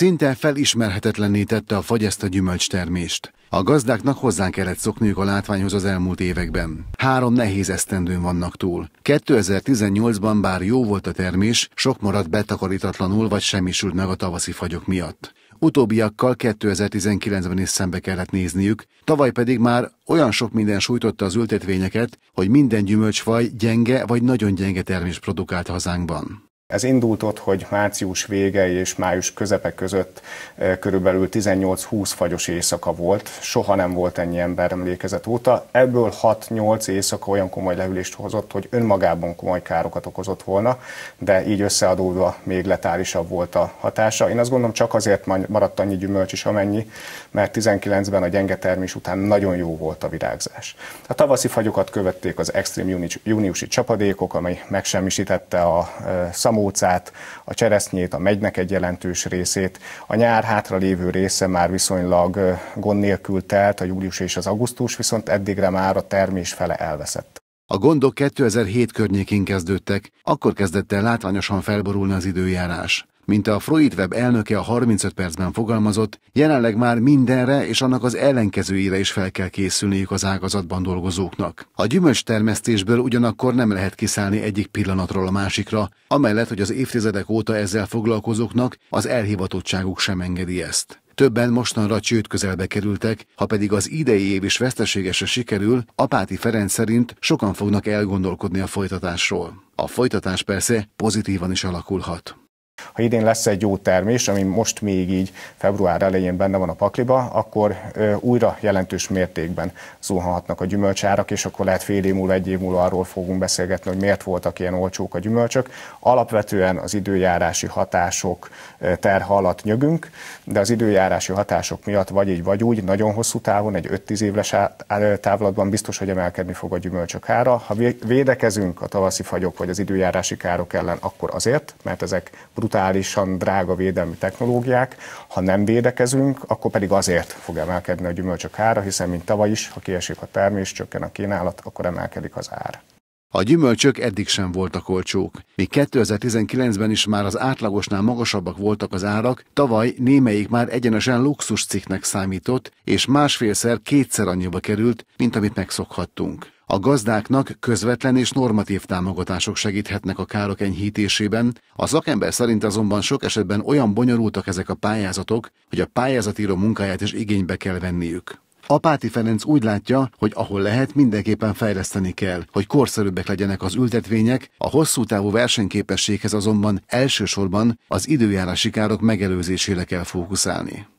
Szinte felismerhetetlenné tette a fagyaszt a gyümölcstermést. A gazdáknak hozzá kellett szokniuk a látványhoz az elmúlt években. Három nehéz esztendőn vannak túl. 2018-ban bár jó volt a termés, sok maradt betakarítatlanul vagy semmisült meg a tavaszi fagyok miatt. Utóbbiakkal 2019-ben is szembe kellett nézniük, tavaly pedig már olyan sok minden sújtotta az ültetvényeket, hogy minden gyümölcsfaj gyenge vagy nagyon gyenge termés produkált hazánkban. Ez indult ott, hogy március vége és május közepe között e, körülbelül 18-20 fagyos éjszaka volt. Soha nem volt ennyi ember emlékezet óta. Ebből 6-8 éjszaka olyan komoly lehűlést hozott, hogy önmagában komoly károkat okozott volna, de így összeadódva még letálisabb volt a hatása. Én azt gondolom csak azért maradt annyi gyümölcs is amennyi, mert 19-ben a gyenge termés után nagyon jó volt a virágzás. A tavaszi fagyokat követték az extrém júniusi csapadékok, amely megsemmisítette a e, szamor kamócát, a cseresznyét, a megynek egy jelentős részét. A nyár hátralévő része már viszonylag gond nélkül telt, a július és az augusztus, viszont eddigre már a termés fele elveszett. A gondok 2007 környékén kezdődtek, akkor kezdett el látványosan felborulni az időjárás mint a Freud Web elnöke a 35 percben fogalmazott, jelenleg már mindenre és annak az ellenkezőjére is fel kell készülniük az ágazatban dolgozóknak. A gyümölcs termesztésből ugyanakkor nem lehet kiszállni egyik pillanatról a másikra, amellett, hogy az évtizedek óta ezzel foglalkozóknak az elhivatottságuk sem engedi ezt. Többen mostanra csőd közelbe kerültek, ha pedig az idei év is veszteségesre sikerül, Apáti Ferenc szerint sokan fognak elgondolkodni a folytatásról. A folytatás persze pozitívan is alakulhat ha idén lesz egy jó termés, ami most még így február elején benne van a pakliba, akkor újra jelentős mértékben zuhanhatnak a gyümölcsárak, és akkor lehet fél év múlva, egy év múlva arról fogunk beszélgetni, hogy miért voltak ilyen olcsók a gyümölcsök. Alapvetően az időjárási hatások terha alatt nyögünk, de az időjárási hatások miatt vagy így vagy úgy, nagyon hosszú távon, egy 5-10 éves távlatban biztos, hogy emelkedni fog a gyümölcsök ára. Ha védekezünk a tavaszi fagyok vagy az időjárási károk ellen, akkor azért, mert ezek brutális brutálisan drága védelmi technológiák. Ha nem védekezünk, akkor pedig azért fog emelkedni a gyümölcsök ára, hiszen mint tavaly is, ha kiesik a termés, csökken a kínálat, akkor emelkedik az ár. A gyümölcsök eddig sem voltak olcsók. Még 2019-ben is már az átlagosnál magasabbak voltak az árak, tavaly némelyik már egyenesen luxus cikknek számított, és másfélszer kétszer annyiba került, mint amit megszokhattunk. A gazdáknak közvetlen és normatív támogatások segíthetnek a károk enyhítésében, a szakember szerint azonban sok esetben olyan bonyolultak ezek a pályázatok, hogy a pályázatíró munkáját is igénybe kell venniük. Apáti Ferenc úgy látja, hogy ahol lehet, mindenképpen fejleszteni kell, hogy korszerűbbek legyenek az ültetvények, a hosszú távú versenyképességhez azonban elsősorban az időjárási károk megelőzésére kell fókuszálni.